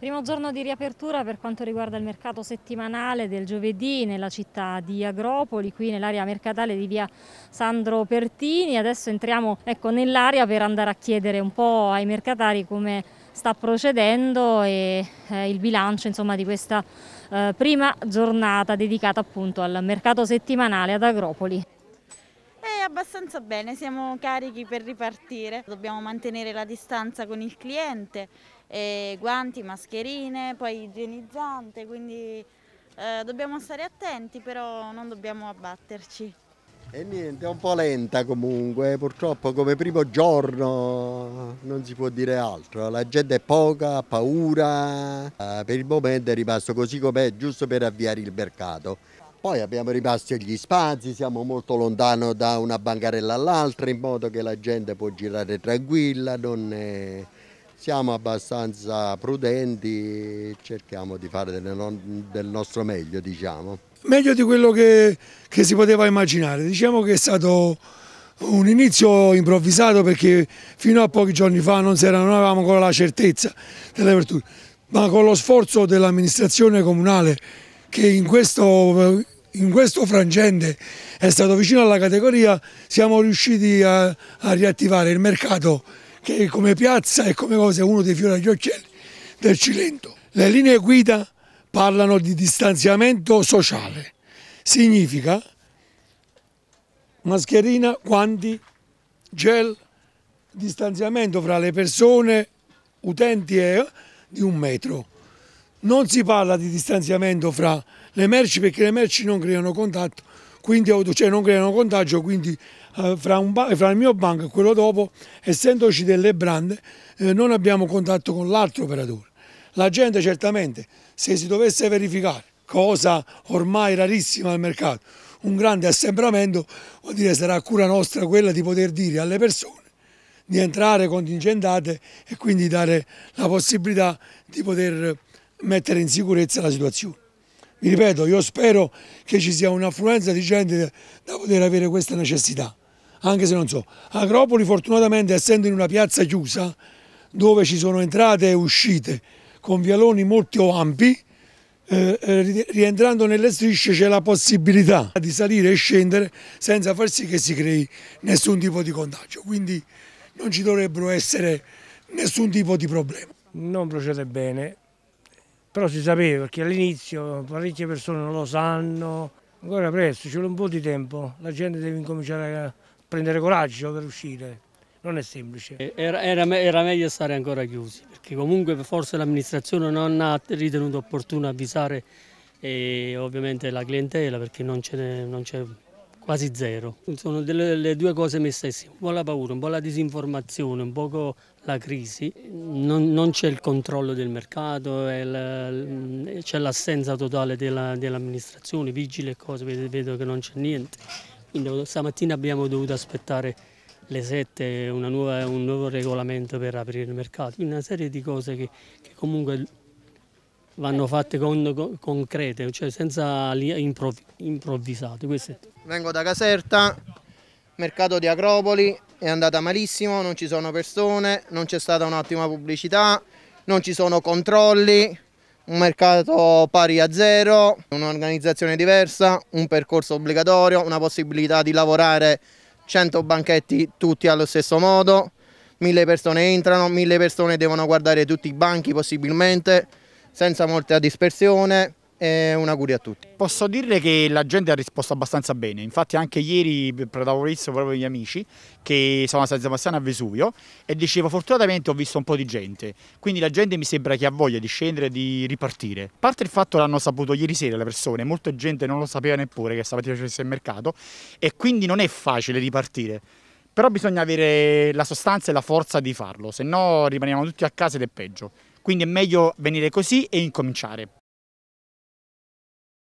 Primo giorno di riapertura per quanto riguarda il mercato settimanale del giovedì nella città di Agropoli, qui nell'area mercatale di via Sandro Pertini. Adesso entriamo ecco, nell'area per andare a chiedere un po' ai mercatari come sta procedendo e eh, il bilancio insomma, di questa eh, prima giornata dedicata appunto al mercato settimanale ad Agropoli abbastanza bene, siamo carichi per ripartire, dobbiamo mantenere la distanza con il cliente, eh, guanti, mascherine, poi igienizzante, quindi eh, dobbiamo stare attenti però non dobbiamo abbatterci. E niente, è un po' lenta comunque, purtroppo come primo giorno non si può dire altro, la gente è poca, ha paura, eh, per il momento è rimasto così com'è, giusto per avviare il mercato. Poi abbiamo rimasto gli spazi, siamo molto lontano da una bancarella all'altra in modo che la gente può girare tranquilla, è... siamo abbastanza prudenti, cerchiamo di fare del nostro meglio diciamo. Meglio di quello che, che si poteva immaginare, diciamo che è stato un inizio improvvisato perché fino a pochi giorni fa non, era, non avevamo ancora la certezza delle aperture, ma con lo sforzo dell'amministrazione comunale che in questo in questo frangente è stato vicino alla categoria, siamo riusciti a, a riattivare il mercato che come piazza e come cosa è uno dei fiori agli occhielli del Cilento. Le linee guida parlano di distanziamento sociale, significa mascherina, guanti, gel, distanziamento fra le persone, utenti è eh, di un metro non si parla di distanziamento fra le merci perché le merci non creano contatto, quindi, cioè non creano contagio, quindi eh, fra, un, fra, il mio banco e quello dopo, essendoci delle brande, eh, non abbiamo contatto con l'altro operatore. La gente certamente, se si dovesse verificare, cosa ormai rarissima al mercato, un grande assembramento, vuol dire sarà cura nostra quella di poter dire alle persone di entrare contingentate e quindi dare la possibilità di poter mettere in sicurezza la situazione. Vi ripeto, io spero che ci sia un'affluenza di gente da poter avere questa necessità, anche se non so. Agropoli fortunatamente essendo in una piazza chiusa, dove ci sono entrate e uscite con vialoni molto ampi, eh, eh, rientrando nelle strisce c'è la possibilità di salire e scendere senza far sì che si crei nessun tipo di contagio, quindi non ci dovrebbero essere nessun tipo di problema. Non procede bene, però si sapeva perché all'inizio parecchie persone non lo sanno, ancora presto, ci vuole un po' di tempo, la gente deve incominciare a prendere coraggio per uscire, non è semplice. Era, era, era meglio stare ancora chiusi, perché comunque forse l'amministrazione non ha ritenuto opportuno avvisare e, eh, ovviamente la clientela perché non c'è quasi zero. Sono delle, le due cose messe insieme, un po' la paura, un po' la disinformazione, un po' la crisi, non, non c'è il controllo del mercato, c'è l'assenza totale della, dell'amministrazione, vigile e cose, vedo, vedo che non c'è niente. Quindi stamattina abbiamo dovuto aspettare le 7 nuova, un nuovo regolamento per aprire il mercato, una serie di cose che, che comunque vanno fatte con, concrete, cioè senza improv, improvvisate. Queste. Vengo da Caserta, mercato di Acropoli, è andata malissimo, non ci sono persone, non c'è stata un'ottima pubblicità, non ci sono controlli, un mercato pari a zero, un'organizzazione diversa, un percorso obbligatorio, una possibilità di lavorare 100 banchetti tutti allo stesso modo, mille persone entrano, mille persone devono guardare tutti i banchi possibilmente, senza molta dispersione e un augurio a tutti. Posso dirle che la gente ha risposto abbastanza bene, infatti anche ieri protagonizzo proprio gli amici che sono a San Sebastiano a Vesuvio e dicevo fortunatamente ho visto un po' di gente, quindi la gente mi sembra che ha voglia di scendere e di ripartire. A parte il fatto che l'hanno saputo ieri sera le persone, molta gente non lo sapeva neppure che stava facesse il mercato e quindi non è facile ripartire però bisogna avere la sostanza e la forza di farlo, se no rimaniamo tutti a casa ed è peggio. Quindi è meglio venire così e incominciare.